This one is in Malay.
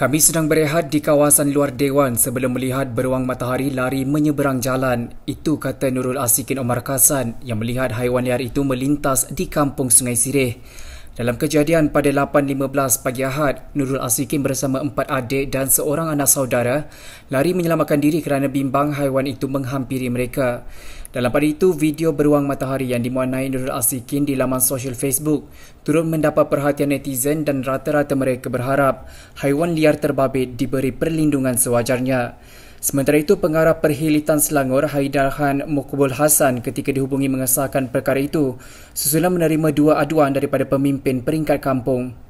Kami sedang berehat di kawasan luar Dewan sebelum melihat beruang matahari lari menyeberang jalan. Itu kata Nurul Asikin Omar Kasan yang melihat haiwan liar itu melintas di kampung Sungai Sireh. Dalam kejadian pada 8.15 pagi Ahad, Nurul Asikin bersama empat adik dan seorang anak saudara lari menyelamatkan diri kerana bimbang haiwan itu menghampiri mereka. Dalam pada itu, video beruang matahari yang dimuanai Nurul Asikin di laman sosial Facebook turut mendapat perhatian netizen dan rata-rata mereka berharap haiwan liar terbabit diberi perlindungan sewajarnya. Sementara itu, pengarah perhilitan Selangor Haidar Khan Mokubul Hassan ketika dihubungi mengesahkan perkara itu susulan menerima dua aduan daripada pemimpin peringkat kampung.